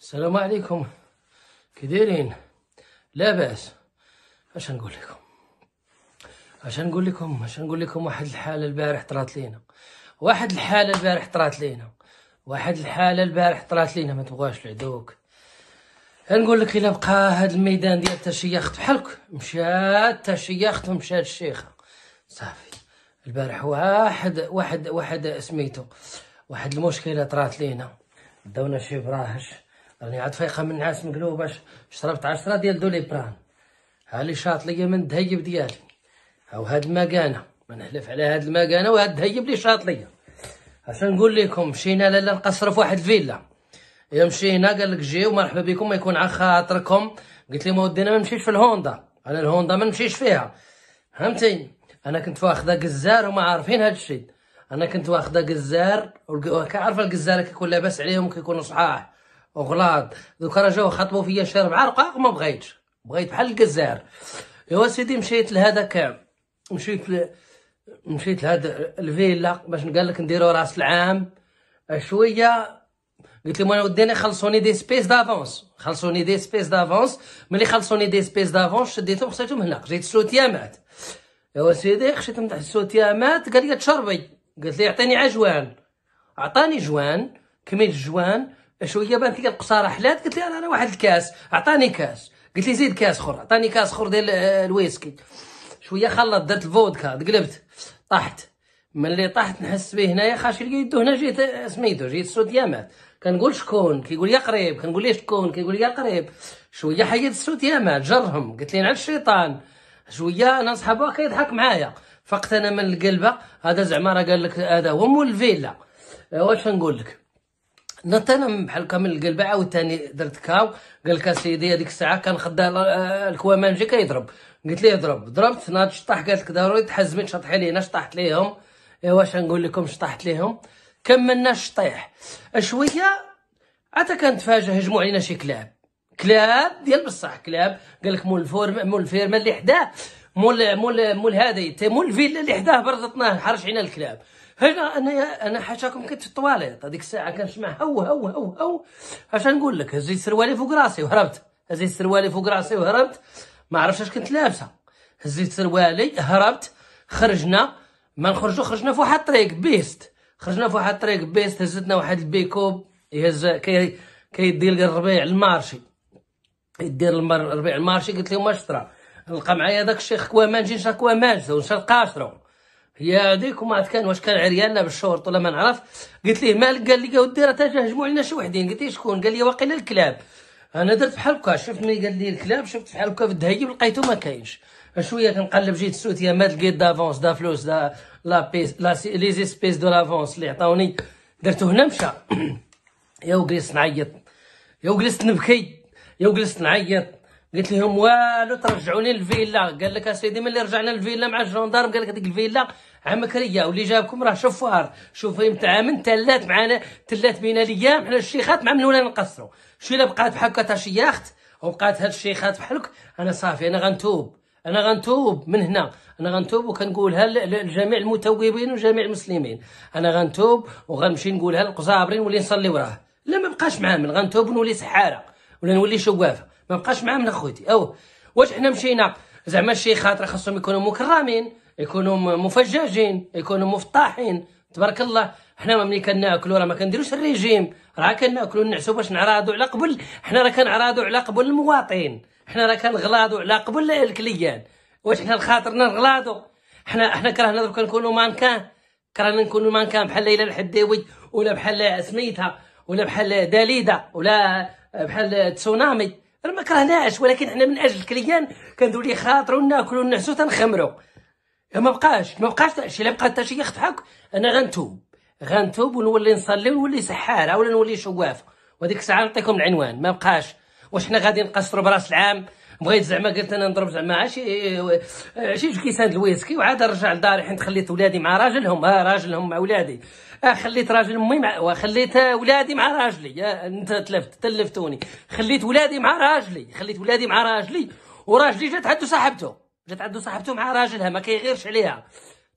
السلام عليكم كديرين لا لاباس اش نقول لكم اش نقول لكم اش نقول لكم واحد الحاله البارح طرات لينا واحد الحاله البارح طرات لينا واحد الحاله البارح طرات لينا ما تبغاش العدوك نقول لك الا بقى هاد الميدان ديال تشيخت بحالك مشات تشيخت ومشات الشيخه صافي البارح واحد واحد واحد سميتو واحد المشكله طرات لينا داونا شي براهش راني عاد فايقه من نعاس باش شربت عشرة ديال دوليبران ها اللي شاط ليا من الدهيب ديالي هاو هاد المكانه ما نحلف على هاد المكانه وهاد الدهيب اللي شاط ليا اش نقول لكم مشينا لالا نقصرو في واحد الفيلا يا مشينا قال لك جيو مرحبا بكم ما يكون على خاطركم قلت ما ودينا ما نمشيش في الهوندا انا الهوندا ما نمشيش فيها فهمتي انا كنت واخده قزار وما عارفين هاد الشيء انا كنت واخده قزار وكعرف القزار كيكون لاباس عليهم كيكونوا صحاح وغلاط دوك راه جاو خطبو فيا شهر ربع رقاق ما بغيتش بغيت بحال الجزائر ايوا سيدي مشيت لهذاك مشيت ل... مشيت لهاد الفيلا باش قال لك نديرو راس العام شويه قلت لهم انا وديني خلصوني دي سبيس دافونس خلصوني دي سبيس دافونس ملي خلصوني دي سبيس دافونس شديتهم خصيتهم هنا جيت سوتيامات ايوا سيدي خشيت من تحت السوتيامات قال لي تشربي قلت لي عطيني عجوان عطاني جوان كميت جوان شويه بانت لي القصاره حلات قلت لي انا واحد الكاس اعطاني كاس قلت لي زيد كاس اخر عطاني كاس اخر ديال الويسكي شويه خلط درت الفودكا قلبت طحت ملي طحت نحس به هنايا خاش يدو هنا جيت سميتو جيت السوديامات كنقول شكون كيقول يا قريب كنقول ليه شكون كيقول يا قريب شويه حيد السوديامات جرهم قلت لي على الشيطان شويه انا صحابو كيضحك معايا فقت انا من القلبه هذا زعما راه قال لك هذا هو مول الفيلا أه، واش نقول لك انا بحال كامل القلبة عاوتاني درت كاو قال لك اسيدي هذيك الساعه كان خدا آه، الكوامانجي كيضرب قلت ليه ضرب ضربت ناض شطح قالت لك ضروري تحزمي شطح لينا شطحت ليهم ايوا اش نقول لكم شطحت ليهم كملنا الشطيح شويه عاد كنتفاجئ هجموا علينا شي كلاب كلاب ديال بصح كلاب قال لك مول الفور مول الفيرما اللي حداه مول مول مول هذه مول الفيلا اللي حداه برزطناه حرش علينا الكلاب هنا انا انا حاشاكم كنت في الطواليط هذيك الساعه كنسمع هو هو هو هو اش نقول لك هزيت سروالي فوق راسي وهربت هزيت سروالي فوق راسي وهربت ما عرفتش اش كنت لابسه هزيت سروالي هربت خرجنا ما نخرجوا خرجنا في واحد الطريق بيست خرجنا في واحد الطريق بيست هزتنا واحد البيكوب يهز كي كيدير الربيع المارشي يدير الربيع المارشي قلت لهم اش طرا نلقى معايا داك الشيخ كوامان جي شرا كوامان ونشر قاشرو يا ديك وما كان واش كان عريان لا بالشورط ولا ما نعرف قلت ليه مالك قال لي ودي راه تهجموا علينا شي وحدين قلت ليه شكون قال لي واقيلا الكلاب انا درت بحال هكا شفت ملي قال لي الكلاب شفت بحال هكا في الدهيب لقيته ما كاينش شويه كنقلب جيت السوتيه مات لقيت دافونس دا فلوس دا لا بيس لا سي لي زيسبيس دو لافونس اللي عطاوني درتو هنا مشى يا وجلست نعيط يا وجلست نبكي يا وجلست نعيط قلت لهم والو ترجعوني للفيلا قال لك اسيدي ملي رجعنا للفيلا مع الجوندارم قال لك هذيك الفيلا عمكريه واللي جابكم راه شفار شوف من تلات معنا تلات بينا ليام حنا الشيخات مع من ولا نقصروا شو الا بقات بحال هكا شياخت وبقات هاد الشيخات بحالك انا صافي انا غنتوب انا غنتوب من هنا انا غنتوب وكنقولها لجميع المتوبين وجميع المسلمين انا غنتوب وغنمشي نقولها للقزابرين ولي نصلي وراه لا ما بقاش معامل غنتوب ونولي سحاره ولا نولي شوافه ما بقاش معاه من اخوتي او واش حنا مشينا زعما الشيخات راه خاصهم يكونوا مكرمين يكونوا مفججين يكونوا مفطاحين تبارك الله حنا ملي كناكلوا راه ما كنديروش الريجيم راه كناكلوا نعسوا باش نعراضوا على قبل حنا راه كنعراضوا على قبل المواطن حنا راه كنغلاضوا على قبل الكليان واش حنا لخاطرنا نغلاضوا حنا حنا كرهنا درك نكونوا مانكان كرهنا نكونوا مانكان بحال ليلى الحداوي ولا بحال سميتها ولا بحال داليده ولا بحال تسونامي راه ما كرهناش ولكن حنا من اجل الكليان كندوي ليه خاطرو ناكلو ونعسو تنخمرو ما بقاش ما بقاش شي الا بقى حتى شي يخطحك انا غنتوب غنتوب ونولي نصلي ونولي سحاره ولا نولي شواف وهذيك الساعه نعطيكم العنوان ما بقاش واش حنا غادي نقصروا براس العام بغيت زعما قلت انا نضرب زعما شي شي كيسان الويسكي وعاد نرجع لداري حيت خليت ولادي مع راجلهم ها راجلهم مع ولادي آه، خليت راجل امي مع وخليت ولادي مع راجلي انت تلفت تلفتوني خليت ولادي مع راجلي خليت ولادي مع راجلي وراجلي جات عندو صاحبته جات عندو صاحبته مع راجلها ما كيغيرش عليها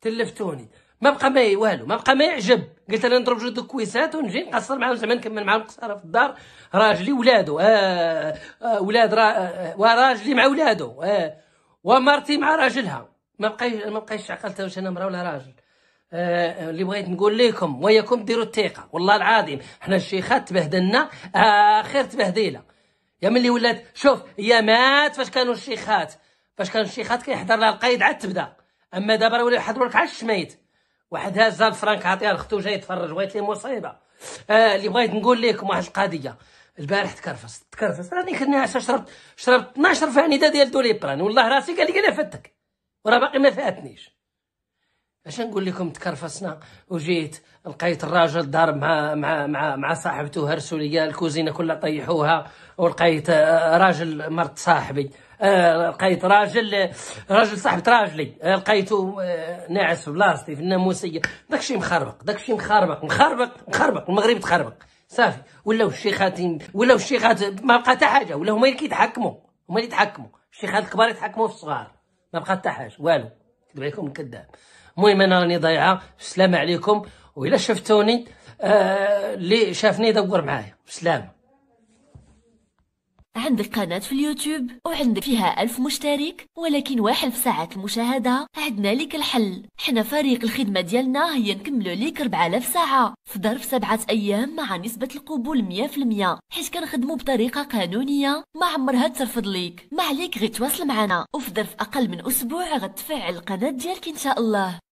تلفتوني ما بقى ما والو ما بقى ما يعجب قلت انا نضرب جوج كويسات ونجي نقصر معاهم زعما نكمل معاهم القصاره في الدار راجلي ولادو آه آه ولاد را آه وراجلي مع ولادو آه ومرتي مع راجلها ما بقاش ما بقاش عقلت واش انا مرا ولا راجل آه، اللي بغيت نقول لكم وياكم ديروا الثقه والله العظيم حنا الشيخات تبهدلنا اخر تبهديله يا ملي ولات شوف يا مات فاش كانوا الشيخات فاش كانوا الشيخات كيحضر لها القايد عاد تبدا اما دابا راه ولاو يحضروا لك على الشميت واحد هاز الفرنك عطيها لختو جاي يتفرج بغيت ليه مصيبه آه اللي بغيت نقول لكم واحد القضيه البارح تكرفست تكرفست راني كنت شربت شربت 12 فانيده ديال دوليبران والله راسي قال لي قال فاتك وراه باقي ما فاتنيش اش نقول لكم تكرفصنا وجيت لقيت الراجل دار مع مع مع مع صاحبته هرسوا ليا الكوزينه كلها طيحوها ولقيت آه، راجل مرت صاحبي لقيت راجل راجل صاحبة راجلي لقيته آه، ناعس في بلاصتي في الناموسية داكشي مخربق داكشي مخربق مخربق مخربق المغرب تخربق صافي ولاو الشيخات ولاو الشيخات ما بقى حتى حاجة ولا هما اللي كيتحكموا هما اللي يتحكموا الشيخات الكبار يتحكموا في الصغار ما بقى حتى حاجة والو كذب عليكم الكذاب المهم انا راني ضايعة السلام عليكم وإلا شفتوني آه، اللي آه شافني دور معايا بسلامه عندك قناة في اليوتيوب وعندك فيها ألف مشترك ولكن واحد في ساعات المشاهدة عندنا لك الحل حنا فريق الخدمة ديالنا هي نكملو ليك 4000 ساعة في ظرف سبعة أيام مع نسبة القبول 100% حيت كنخدمو بطريقة قانونية ما عمرها ترفض ليك ما عليك غير تواصل معنا وفي ظرف أقل من أسبوع غتفعل القناة ديالك إن شاء الله